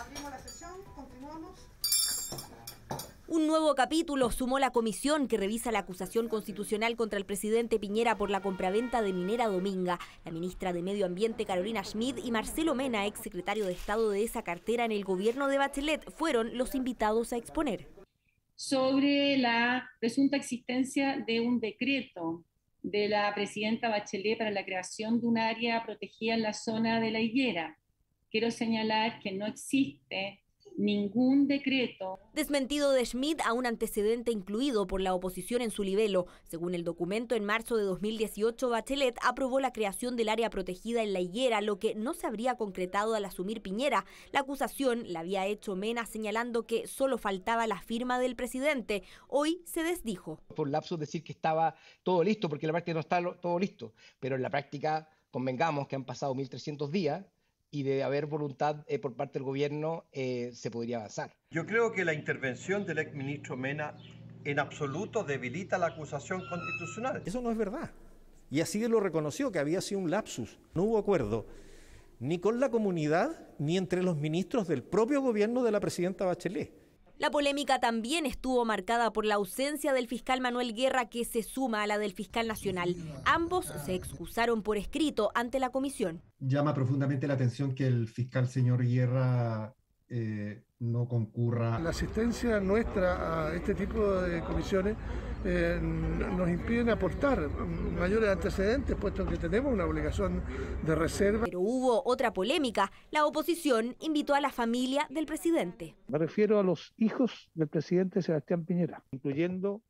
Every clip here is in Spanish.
Abrimos la sesión, continuamos. Un nuevo capítulo sumó la comisión que revisa la acusación constitucional contra el presidente Piñera por la compraventa de Minera Dominga. La ministra de Medio Ambiente Carolina Schmidt y Marcelo Mena, ex secretario de Estado de esa cartera en el gobierno de Bachelet, fueron los invitados a exponer. Sobre la presunta existencia de un decreto de la presidenta Bachelet para la creación de un área protegida en la zona de la Higuera quiero señalar que no existe ningún decreto. Desmentido de Schmidt a un antecedente incluido por la oposición en su libelo. Según el documento, en marzo de 2018, Bachelet aprobó la creación del área protegida en la higuera, lo que no se habría concretado al asumir Piñera. La acusación la había hecho Mena señalando que solo faltaba la firma del presidente. Hoy se desdijo. Por lapso decir que estaba todo listo, porque la práctica no está todo listo, pero en la práctica convengamos que han pasado 1.300 días y de haber voluntad eh, por parte del gobierno eh, se podría avanzar. Yo creo que la intervención del exministro Mena en absoluto debilita la acusación constitucional. Eso no es verdad. Y así lo reconoció, que había sido un lapsus. No hubo acuerdo ni con la comunidad ni entre los ministros del propio gobierno de la presidenta Bachelet. La polémica también estuvo marcada por la ausencia del fiscal Manuel Guerra que se suma a la del fiscal nacional. Ambos se excusaron por escrito ante la comisión. Llama profundamente la atención que el fiscal señor Guerra eh, no concurra. La asistencia nuestra a este tipo de comisiones eh, nos impide aportar mayores antecedentes, puesto que tenemos una obligación de reserva. Pero hubo otra polémica. La oposición invitó a la familia del presidente. Me refiero a los hijos del presidente Sebastián Piñera, incluyendo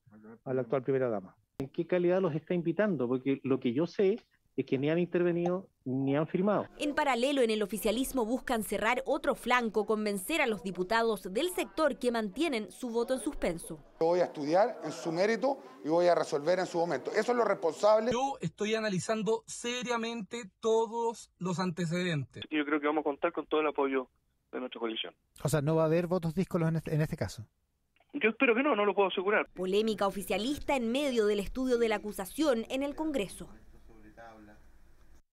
a la actual primera dama. ¿En qué calidad los está invitando? Porque lo que yo sé es que ni han intervenido ni han firmado. En paralelo, en el oficialismo buscan cerrar otro flanco, convencer a los diputados del sector que mantienen su voto en suspenso. Voy a estudiar en su mérito y voy a resolver en su momento. Eso es lo responsable. Yo estoy analizando seriamente todos los antecedentes. Yo creo que vamos a contar con todo el apoyo de nuestra coalición. O sea, no va a haber votos díscolos en este, este caso. Yo espero que no, no lo puedo asegurar. Polémica oficialista en medio del estudio de la acusación en el Congreso.